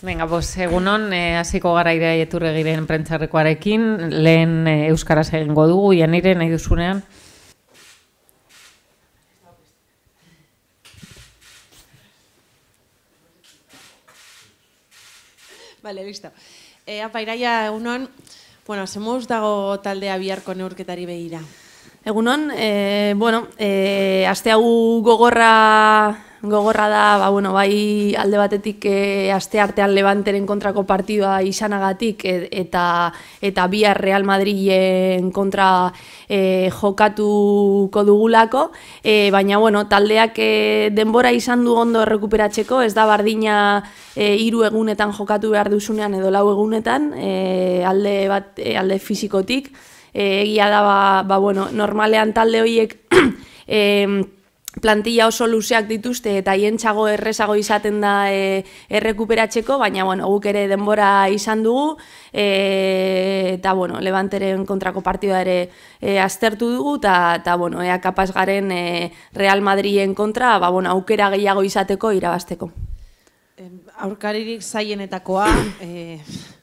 Venga, pues egun honen eh, hasiko gara iraileturre giren prentzarrekoarekin, lehen eh, euskaraz egingo dugu eta nahi nahizunean Vale, listo. Eh, a pairaia egun hon, bueno, hemos dado tal de aviar con Egunon, e, bueno, e, aste hau gogorra gogorra da, ba, bueno, bai alde batetik e, aste artean Levanteren kontrako partidua izanagatik e, eta eta bihar Real Madriden kontra e, jokatuko dugulako, e, baina bueno, taldeak denbora izan du ondo errekuperatzeko, ez da bardina hiru egunetan jokatu behar duzunean edo lau egunetan, e, alde bat alde fisikotik. Eh, egia da, ba, ba, bueno, normalean talde horiek e, plantilla oso luzeak dituzte eta hientzago errezago izaten da e, errekuperatzeko, baina bueno, guk ere denbora izan dugu e, eta bueno, Levanteren kontrako partida ere e, aztertu dugu eta eta bueno, ea kapaz garen e, Real Madriden kontra, ba bueno, aukera gehiago izateko irabasteko. Aurkaririk zaienetakoa, eh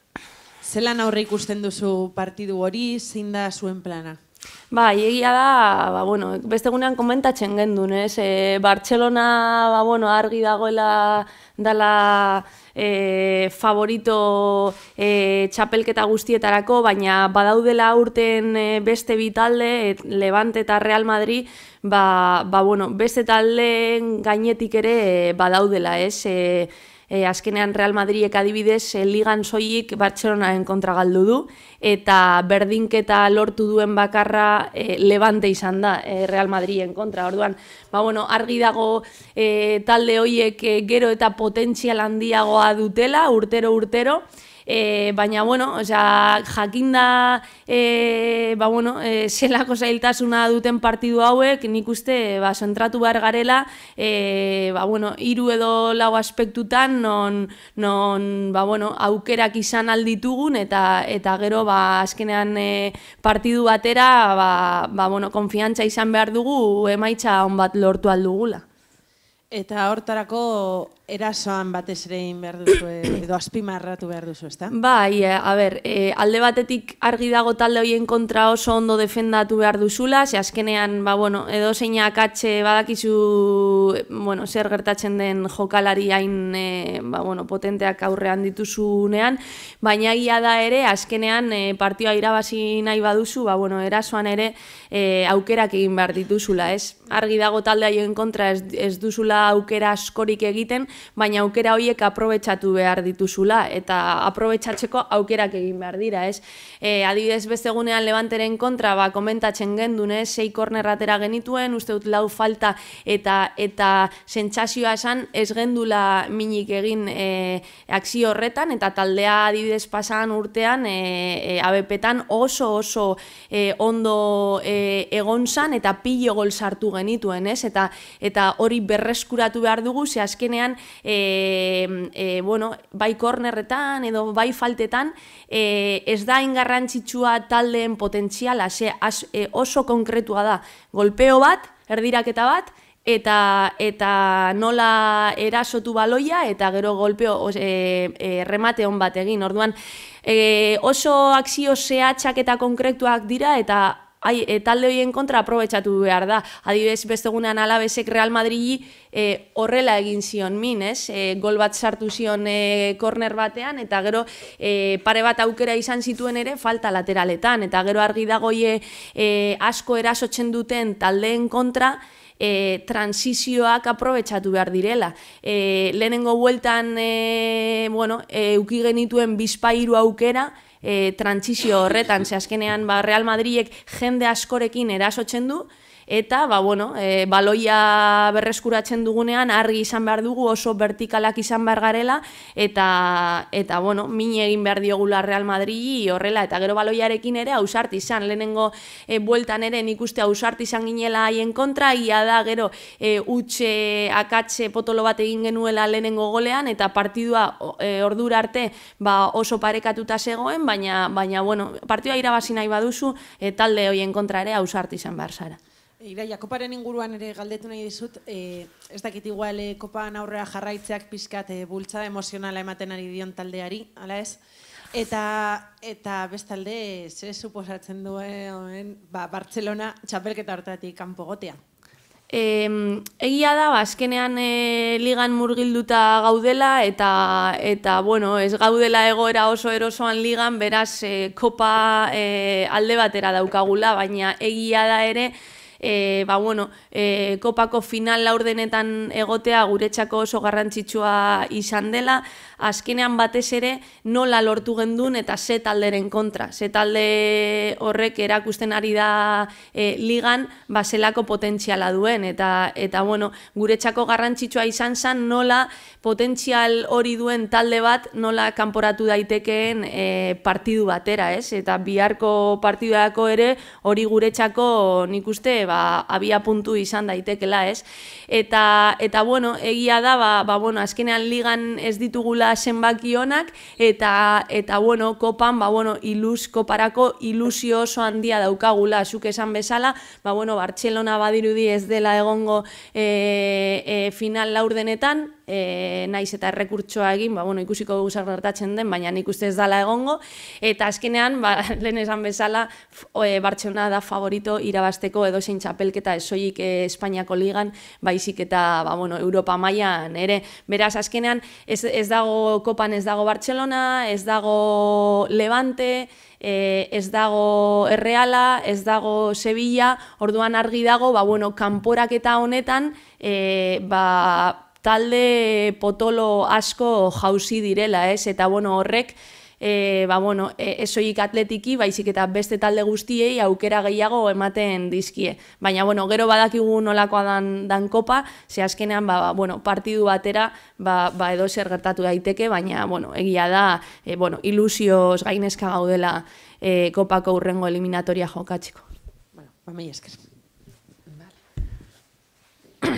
zelan aurre ikusten duzu partidu hori, zein da zuen plana? Ba, egia da, ba, bueno, beste gunean komentatzen gendun, ez? E, ba, bueno, argi dagoela dala e, favorito e, txapelketa guztietarako, baina badaudela urten e, beste bitalde, Levante eta Real Madrid, ba, ba, bueno, beste gainetik ere e, badaudela, ez? E, e, azkenean Real Madridek adibidez e, ligan soilik Barcelonaen kontra galdu du eta berdinketa lortu duen bakarra eh, Levante izan da Real Madriden kontra. Orduan, ba, bueno, argi dago talde hoiek gero eta potentzial handiagoa dutela urtero urtero e, baina bueno, o jakinda e, eh, ba bueno, e, zelako zailtasuna duten partidu hauek, nik uste ba zentratu bar garela, e, ba bueno, hiru edo lau aspektutan non, non ba, bueno, aukerak izan alditugun eta eta gero ba azkenean e, partidu batera ba, ba bueno, konfiantza izan behar dugu emaitza on bat lortu aldugula. Eta hortarako erasoan batez ere egin behar duzu, edo azpimarratu behar duzu, ezta? Bai, eh, a ber, eh, alde batetik argi dago talde hoien kontra oso ondo defendatu behar duzula, ze azkenean, ba, bueno, edo zeinak atxe badakizu, bueno, zer gertatzen den jokalari hain, eh, ba, bueno, potenteak aurrean dituzunean, baina gila da ere, azkenean, partioa irabazi nahi baduzu, ba, bueno, erasoan ere, e, aukerak egin behar dituzula, ez? Argi dago talde hoien kontra ez, ez duzula aukera askorik egiten, baina aukera horiek aprobetxatu behar dituzula, eta aprobetxatzeko aukerak egin behar dira, ez? E, adibidez, beste egunean levanteren kontra, ba, komentatzen gendun, ez? Sei kornerratera genituen, uste dut lau falta eta eta sentsazioa esan ez gendula minik egin e, akzio horretan, eta taldea adibidez pasan urtean e, e, abepetan oso oso e, ondo e, egon zan, eta pilo gol sartu genituen, ez? Eta, eta hori berreskuratu behar dugu, ze azkenean e, e, bueno, bai kornerretan edo bai faltetan, e, ez da ingarrantzitsua taldeen potentziala, oso konkretua da, golpeo bat, erdiraketa bat, eta eta nola erasotu baloia eta gero golpeo e, e, remate hon bat egin. Orduan e, oso akzio zehatzak eta konkretuak dira eta ai, eh, talde hoien kontra aprobetsatu behar da. Adibidez, beste gunean alabezek Real Madrid e, eh, horrela egin zion min, e, gol bat sartu zion e, korner batean, eta gero e, pare bat aukera izan zituen ere falta lateraletan, eta gero argi dagoie e, asko erasotzen duten taldeen kontra, E, transizioak aprobetsatu behar direla. E, lehenengo bueltan e, bueno, e, uki genituen bizpairu aukera, e, eh, trantzizio horretan, ze azkenean ba, Real Madridek jende askorekin erasotzen du, Eta, ba, bueno, e, baloia berreskuratzen dugunean, argi izan behar dugu, oso vertikalak izan behar garela, eta, eta bueno, min egin behar diogula Real Madrid horrela, eta gero baloiarekin ere ausart izan, lehenengo e, bueltan ere nik uste ausart izan ginela haien kontra, ia da gero e, utxe akatze potolo bat egin genuela lehenengo golean, eta partidua e, ordura arte ba, oso parekatuta zegoen, baina, baina bueno, partidua irabazi nahi baduzu, e, talde hoien kontra ere ausart izan behar zara. Iraia, bai, koparen inguruan ere galdetu nahi dizut, e, ez dakit igual e, kopan aurrea jarraitzeak pizkat e, bultza emozionala ematen ari dion taldeari, ala ez? Eta, eta bestalde, zer suposatzen duen, ba, Bartzelona txapelketa hortatik kanpo gotea? egia da, ba, azkenean ligan murgilduta gaudela eta, eta bueno, ez gaudela egoera oso erosoan ligan, beraz e, kopa alde batera daukagula, baina egia da ere, e, ba, bueno, e, kopako final laurdenetan egotea guretxako oso garrantzitsua izan dela, azkenean batez ere nola lortu gendun eta ze talderen kontra. Ze talde horrek erakusten ari da e, ligan, ba, potentziala duen. Eta, eta bueno, guretxako garrantzitsua izan zen nola potentzial hori duen talde bat nola kanporatu daitekeen e, partidu batera, ez? Eta biharko partidu ere hori guretxako nik uste, ba, abia puntu izan daitekela, ez? Eta, eta bueno, egia da, ba, ba, bueno, azkenean ligan ez ditugula zenbakionak, eta, eta, bueno, kopan, ba, bueno, iluz, koparako ilusio oso handia daukagula, zuk esan bezala, ba, bueno, Bartxelona badirudi ez dela egongo e, e, final laurdenetan, e, naiz eta errekurtsoa egin, ba, bueno, ikusiko dugu gertatzen den, baina nik uste ez dala egongo, eta azkenean, ba, lehen esan bezala, e, Bartxona da favorito irabasteko edo zein txapelketa esoik e, Espainiako ligan, baizik eta ba, bueno, Europa mailan ere, beraz, azkenean, ez, ez dago kopan ez dago Bartxelona, ez dago Levante, Eh, ez dago Erreala, ez dago Sevilla, orduan argi dago, ba, bueno, kanporaketa honetan, eh, ba, talde potolo asko jauzi direla, ez? Eta bueno, horrek e, ba, bueno, e, esoik atletiki, baizik eta beste talde guztiei aukera gehiago ematen dizkie. Baina, bueno, gero badakigu nolakoa dan, dan kopa, ze azkenean, ba, bueno, partidu batera, ba, ba edo zer gertatu daiteke, baina, bueno, egia da, e, bueno, ilusioz gainezka gaudela e, kopako urrengo eliminatoria jokatzeko. Bueno, ba, esker. Vale.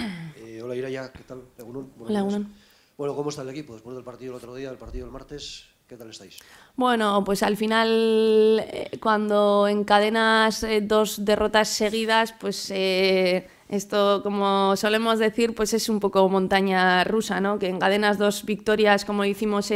hola Iraya, ¿qué tal? hola, Bueno, ¿cómo está el equipo después del partido el otro día, del partido el martes? ¿Qué tal estáis? Bueno, pues al final, eh, cuando encadenas eh, dos derrotas seguidas, pues eh, esto, como solemos decir, pues es un poco montaña rusa, ¿no? Que encadenas dos victorias como hicimos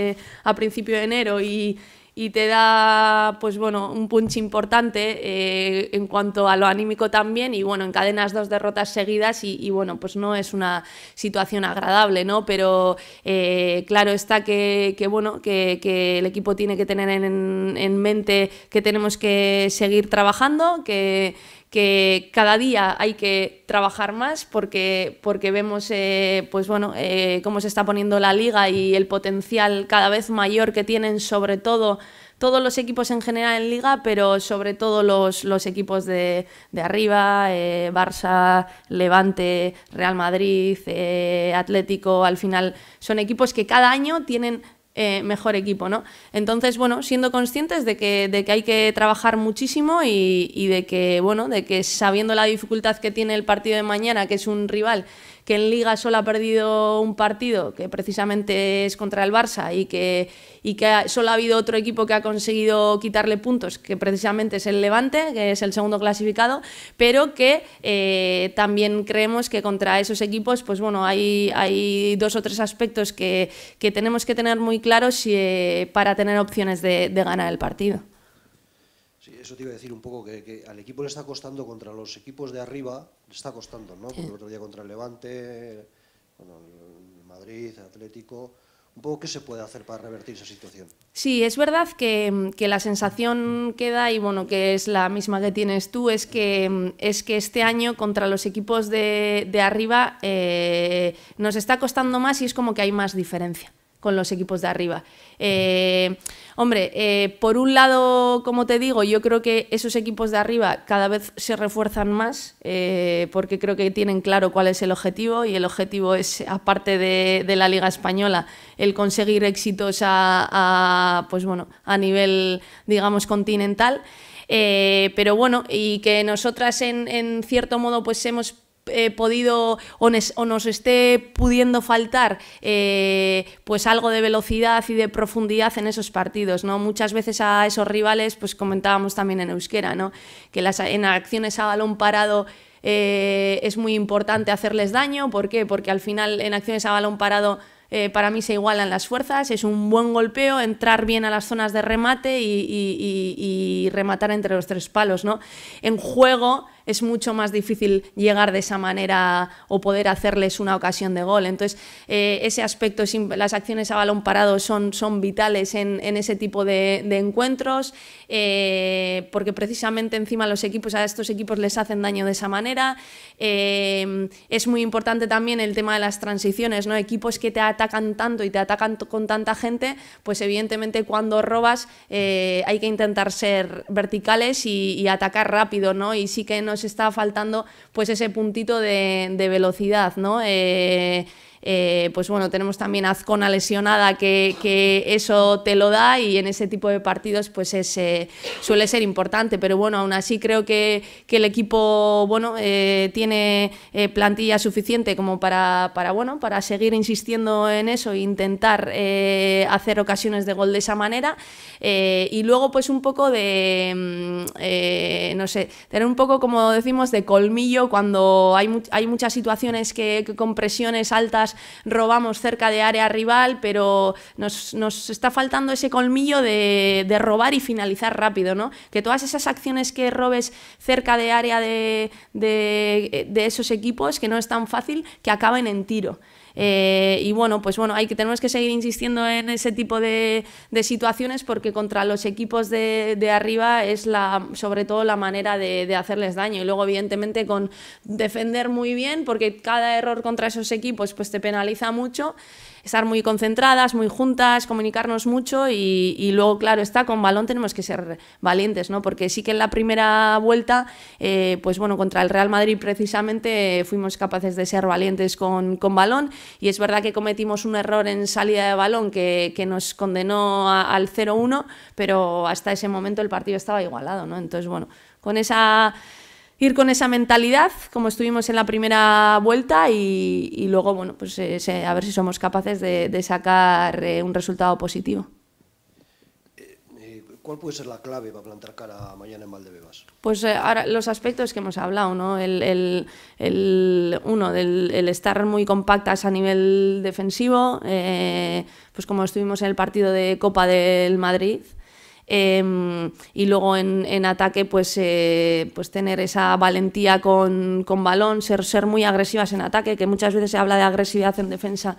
a principio de enero y, y te da pues bueno un punch importante eh, en cuanto a lo anímico también y bueno encadenas dos derrotas seguidas y, bueno pues no es una situación agradable no pero eh, claro está que, bueno que, el equipo tiene que tener en, en mente que tenemos que seguir trabajando que que cada día hay que trabajar más porque, porque vemos eh, pues bueno, eh, cómo se está poniendo la liga y el potencial cada vez mayor que tienen sobre todo todos los equipos en general en liga, pero sobre todo los, los equipos de, de arriba, eh, Barça, Levante, Real Madrid, Atlético, al final son equipos que cada año tienen eh, mejor equipo, ¿no? Entonces, bueno, siendo conscientes de que, hay que trabajar muchísimo y, y, de que, bueno, de que sabiendo la dificultad que tiene el partido de mañana, que es un rival que en Liga solo ha perdido un partido, que precisamente es contra el Barça, y que, y que solo ha habido otro equipo que ha conseguido quitarle puntos, que precisamente es el Levante, que es el segundo clasificado, pero que eh, también creemos que contra esos equipos, pues bueno, hay, dos o tres aspectos que, tenemos que tener muy claros eh, para tener opciones de, de ganar el partido. Sí, eso te iba a decir un poco, que, al equipo le está costando contra los equipos de arriba, le está costando, ¿no? Porque el otro día contra el Levante, Madrid, Atlético... Un poco qué se puede hacer para revertir esa situación. Sí, es verdad que, la sensación queda, y bueno, que es la misma que tienes tú, es que, es que este año contra los equipos de, arriba eh, nos está costando más y es como que hay más diferencia con los equipos de arriba. Eh, hombre, eh, por un lado, como te digo, yo creo que esos equipos de arriba cada vez se refuerzan más eh, porque creo que tienen claro cuál es el objetivo y el objetivo es, aparte de, la Liga Española, el conseguir éxitos a, pues bueno, a nivel, digamos, continental. pero bueno, y que nosotras en, en cierto modo pues hemos podido o, nos esté pudiendo faltar eh, pues algo de velocidad y de profundidad en esos partidos, ¿no? Muchas veces a esos rivales, pues comentábamos también en euskera, ¿no? Que las, en acciones a balón parado eh, es muy importante hacerles daño, ¿por qué? Porque al final en acciones a balón parado eh, para mí se igualan las fuerzas, es un buen golpeo, entrar bien a las zonas de remate y, y rematar entre los tres palos, ¿no? En juego es mucho más difícil llegar de esa manera o poder hacerles una ocasión de gol. Entonces, eh, ese aspecto, las acciones a balón parado son, son vitales en, en ese tipo de, encuentros, eh, porque precisamente encima los equipos, a estos equipos les hacen daño de esa manera. Em, es muy importante también el tema de las transiciones, ¿no? Equipos que te atacan tanto y te atacan con tanta gente, pues evidentemente cuando robas eh, hay que intentar ser verticales y, y atacar rápido, ¿no? Y sí que está faltando pues ese puntito de, velocidad, ¿no? Eh, eh, pues bueno, tenemos también Azcona lesionada que, eso te lo da y en ese tipo de partidos pues es, eh, suele ser importante, pero bueno, aún así creo que, el equipo bueno, eh, tiene plantilla suficiente como para, para, bueno, para seguir insistiendo en eso e intentar hacer ocasiones de gol de esa manera y luego pues un poco de, mm, no sé, tener un poco como decimos de colmillo cuando hay, hay muchas situaciones que con presiones altas robamos cerca de área rival, pero nos, está faltando ese colmillo de, robar y finalizar rápido, ¿no? Que todas esas acciones que robes cerca de área de esos equipos, que no es tan fácil, que acaben en tiro. Eh, y bueno, pues bueno, hay que, tenemos que seguir insistiendo en ese tipo de, situaciones porque contra los equipos de, de, arriba es la, sobre todo la manera de, de hacerles daño. Y luego, evidentemente, con defender muy bien, porque cada error contra esos equipos pues te penaliza mucho estar muy concentradas, muy juntas, comunicarnos mucho y, luego, claro, está con balón tenemos que ser valientes, ¿no? Porque sí que en la primera vuelta, eh, pues bueno, contra el Real Madrid precisamente fuimos capaces de ser valientes con, con, balón y es verdad que cometimos un error en salida de balón que, nos condenó al 0-1, pero hasta ese momento el partido estaba igualado, ¿no? Entonces, bueno, con esa ir con esa mentalidad, como estuvimos en la primera vuelta, y, luego, bueno, pues eh, a ver si somos capaces de, sacar eh, un resultado positivo. Eh, ¿Cuál puede ser la clave para plantar cara mañana en Valdebebas? Pues ahora los aspectos que hemos hablado, ¿no? El, uno, del, el estar muy compactas a nivel defensivo, pues como estuvimos en el partido de Copa del Madrid, Em, y luego en, ataque, pues, eh, pues tener esa valentía con, con balón, ser, ser muy agresivas en ataque, que muchas veces se habla de agresividad en defensa,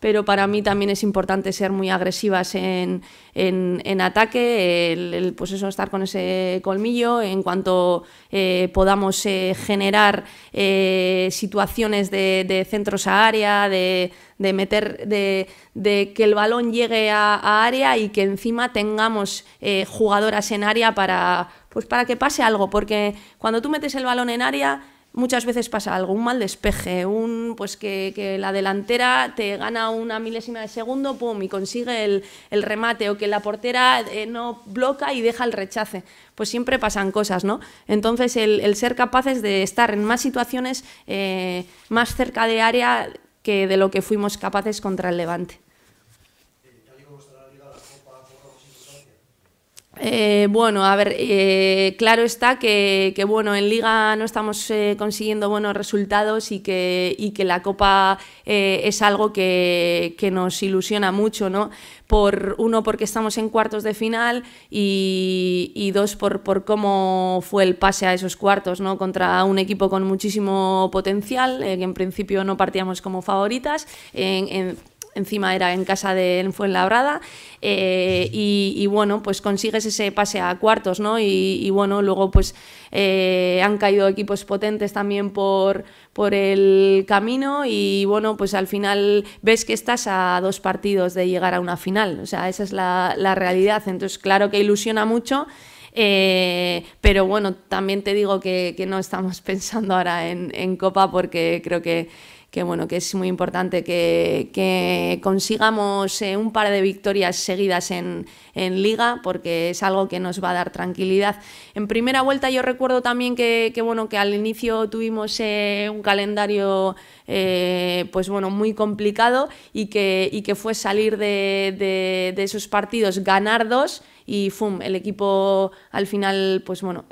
pero para mí también es importante ser muy agresivas en, en, ataque, pues eso, estar con ese colmillo, en cuanto eh, podamos eh, generar eh, situaciones de, centros a área, de, meter, de, de, que el balón llegue a, a área y que encima tengamos jugadoras en área para, pues para que pase algo, porque cuando tú metes el balón en área, muchas veces pasa algo, un mal despeje, un pues que, que, la delantera te gana una milésima de segundo, pum, y consigue el, remate, o que la portera eh, no bloca y deja el rechace. Pues siempre pasan cosas, ¿no? Entonces, el, el ser capaces de estar en más situaciones eh, más cerca de área que de lo que fuimos capaces contra el Levante. Eh, bueno, a ver, eh, claro está que, bueno, en Liga no estamos eh, consiguiendo buenos resultados y que, que la Copa es algo que, nos ilusiona mucho, ¿no? Por uno, porque estamos en cuartos de final y, dos, por, por, cómo fue el pase a esos cuartos, ¿no? Contra un equipo con muchísimo potencial, que en principio no partíamos como favoritas, en, en, encima era en casa de Enfuenlabrada, Fuenlabrada, eh, y, bueno, pues consigues ese pase a cuartos, ¿no? Y, bueno, luego pues eh, han caído equipos potentes también por, por el camino y bueno, pues al final ves que estás a dos partidos de llegar a una final, o sea, esa es la, realidad, entonces claro que ilusiona mucho. Eh, pero bueno, también te digo que, no estamos pensando ahora en Copa porque creo que que bueno, que es muy importante que, consigamos eh, un par de victorias seguidas en, liga, porque es algo que nos va a dar tranquilidad. En primera vuelta yo recuerdo también que, bueno, que al inicio tuvimos eh, un calendario eh, pues bueno, muy complicado y que, que fue salir de, esos partidos, ganar dos y ¡fum! El equipo al final, pues bueno,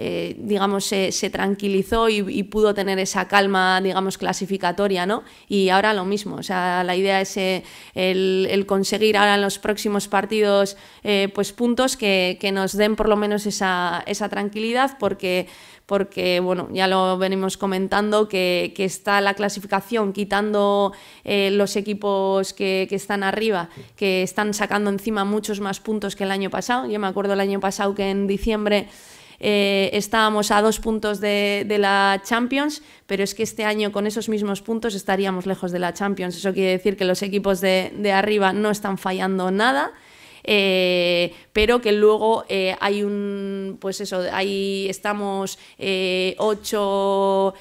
eh, digamos, se, se tranquilizó y, pudo tener esa calma, digamos, clasificatoria, ¿no? Y ahora lo mismo, o sea, la idea es eh, el, conseguir ahora en los próximos partidos, eh, pues puntos que, nos den por lo menos esa, tranquilidad, porque porque bueno, ya lo venimos comentando, que, está la clasificación quitando los equipos que, que, están arriba, que están sacando encima muchos más puntos que el año pasado. Yo me acuerdo el año pasado que en diciembre eh, estábamos a dos puntos de, la Champions, pero es que este año con esos mismos puntos estaríamos lejos de la Champions. Eso quiere decir que los equipos de, arriba no están fallando nada. Eh, pero que luego eh, hay un, pues eso, ahí estamos eh, 8,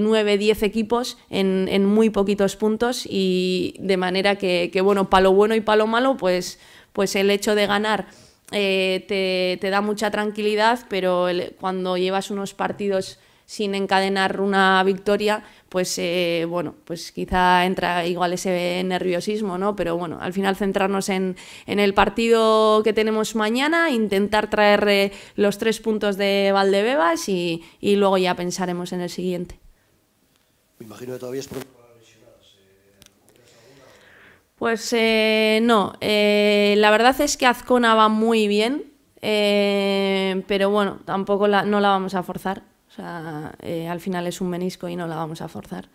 9, 10 equipos en, muy poquitos puntos y de manera que, que bueno, lo bueno y para lo malo, pues, pues el hecho de ganar eh, te, da mucha tranquilidad, pero cuando llevas unos partidos sin encadenar una victoria, pues eh, bueno, pues quizá entra igual ese nerviosismo, ¿no? Pero bueno, al final centrarnos en, en el partido que tenemos mañana, intentar traer eh, los tres puntos de Valdebebas y, y luego ya pensaremos en el siguiente. Me imagino que todavía es pronto pues eh, no, eh, la verdad es que Azcona va muy bien, eh, pero bueno, tampoco la, no la vamos a forzar. O sea, al final es un menisco y no la vamos a forzar.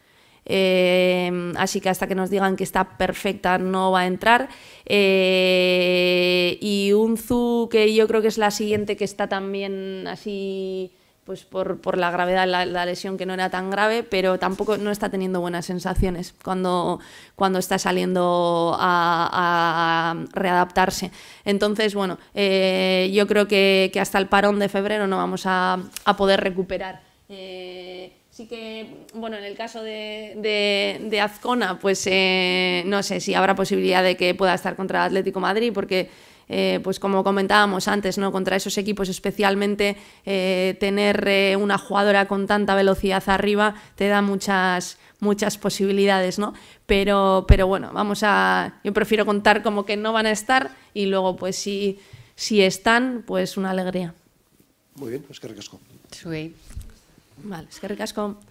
así que hasta que nos digan que está perfecta no va a entrar. y Unzu, que yo creo que es la siguiente que está también así pues por, la gravedad la, la, lesión que no era tan grave, pero tampoco no está teniendo buenas sensaciones cuando, cuando está saliendo a, readaptarse. Entonces, bueno, eh, yo creo que, hasta el parón de febrero no vamos a, poder recuperar. Eh, sí que, bueno, en el caso de, Azcona, pues eh, no sé si habrá posibilidad de que pueda estar contra el Atlético Madrid, porque eh, pues como comentábamos antes, ¿no? contra esos equipos especialmente, eh, tener eh, una jugadora con tanta velocidad arriba te da muchas, muchas posibilidades, ¿no? Pero, pero bueno, vamos a. Yo prefiero contar como que no van a estar y luego, pues si, si están, pues una alegría. Muy bien, es pues que ricasco. Sí. Vale, es que ricasco.